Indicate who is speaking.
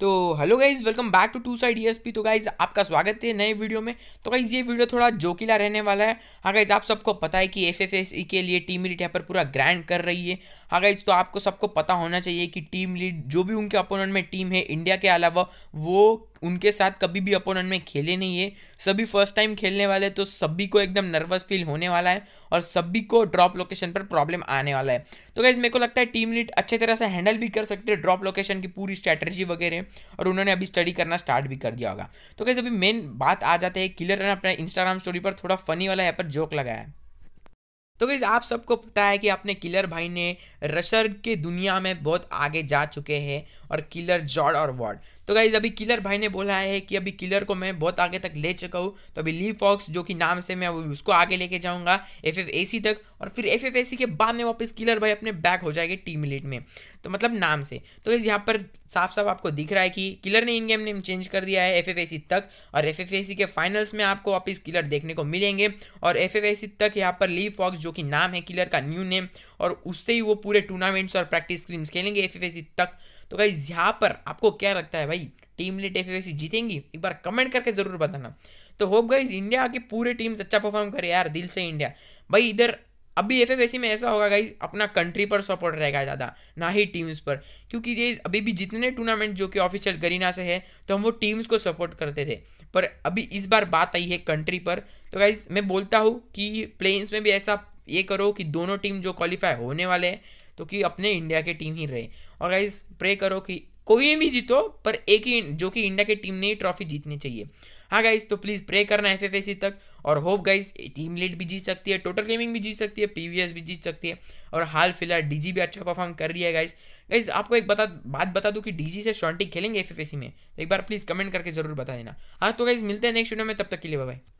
Speaker 1: तो hello guys welcome back to two side ई तो गाइज आपका स्वागत है नए वीडियो में तो गाइज ये वीडियो थोड़ा जोकिला रहने वाला है हाँ गाइज आप सबको पता है कि एफ एफ एस ई के लिए टीम लीड यहाँ पर पूरा ग्रैंड कर रही है हाँ गाइज तो आपको सबको पता होना चाहिए कि टीम लीड जो भी उनके अपोनेंट में टीम है इंडिया के अलावा वो उनके साथ कभी भी अपोनेंट में खेले नहीं है सभी फर्स्ट टाइम खेलने वाले तो सभी को एकदम नर्वस फील होने वाला है और सभी को ड्रॉप लोकेशन पर प्रॉब्लम आने वाला है तो गाइज मेरे को लगता है टीम लीड अच्छे तरह से हैंडल भी कर सकते हैं ड्रॉप लोकेशन की पूरी स्ट्रैटेजी वगैरह और उन्होंने अभी स्टडी करना स्टार्ट भी कर दिया होगा तो गाइज अभी मेन बात आ जाते हैं किलर ने अपना इंस्टाग्राम स्टोरी पर थोड़ा फनी वाला है पर जोक लगाया है तो गई आप सबको पता है कि अपने किलर भाई ने रशर के दुनिया में बहुत आगे जा चुके हैं और किलर जॉर्ड और वॉर्ड तो गाइज अभी किलर भाई ने बोला है कि अभी किलर को मैं बहुत आगे तक ले चुका हूँ तो अभी ली फॉक्स जो कि नाम से मैं उसको आगे लेके जाऊँगा एफ एफ ए सी तक और फिर एफ एफ ए सी के बाद में वापस किलर भाई अपने बैक हो जाएंगे टीम लीड में तो मतलब नाम से तो गाइज यहाँ पर साफ साफ आपको दिख रहा है कि किलर ने इन गेम नेम चेंज कर दिया है एफ एफ ए सी तक और एफ एफ ए सी के फाइनल्स में आपको वापस किलर देखने को मिलेंगे और एफ एफ ए सी तक यहाँ पर ली फॉक्स जो कि नाम है किलर का न्यू नेम और उससे ही वो पूरे टूर्नामेंट्स और प्रैक्टिस स्क्रीम्स खेलेंगे एफ तक तो भाई यहाँ पर आपको क्या लगता है भाई टीम लेट एफ जीतेंगी एक बार कमेंट करके ज़रूर बताना तो होप गाइज इंडिया की पूरे टीम्स अच्छा परफॉर्म करे यार दिल से इंडिया भाई इधर अभी एफ में ऐसा होगा गाइज अपना कंट्री पर सपोर्ट रहेगा ज़्यादा ना ही टीम्स पर क्योंकि ये अभी भी जितने टूर्नामेंट जो कि ऑफिशियल गरीना से है तो हम वो टीम्स को सपोर्ट करते थे पर अभी इस बार बात आई है कंट्री पर तो गाइज मैं बोलता हूँ कि प्लेन्स में भी ऐसा ये करो कि दोनों टीम जो क्वालिफाई होने वाले हैं तो कि अपने इंडिया के टीम ही रहे और गाइज प्रे करो कि कोई भी जीतो पर एक ही जो कि इंडिया की टीम ने ही ट्रॉफी जीतनी चाहिए हाँ गाइज तो प्लीज़ प्रे करना एफ एफ तक और होप गाइज टीम लीड भी जीत सकती है टोटल गेमिंग भी जीत सकती है पी भी जीत सकती है और हाल फिलहाल डीजी भी अच्छा परफॉर्म कर रही है गाइज गाइज आपको एक बता बात बता दूँ कि डीजी से शॉन्टिक खेलेंगे एफ में तो एक बार प्लीज़ कमेंट करके जरूर बता देना हाँ तो गाइज मिलते हैं नेक्स्ट वीडियो में तब तक के लिए बाय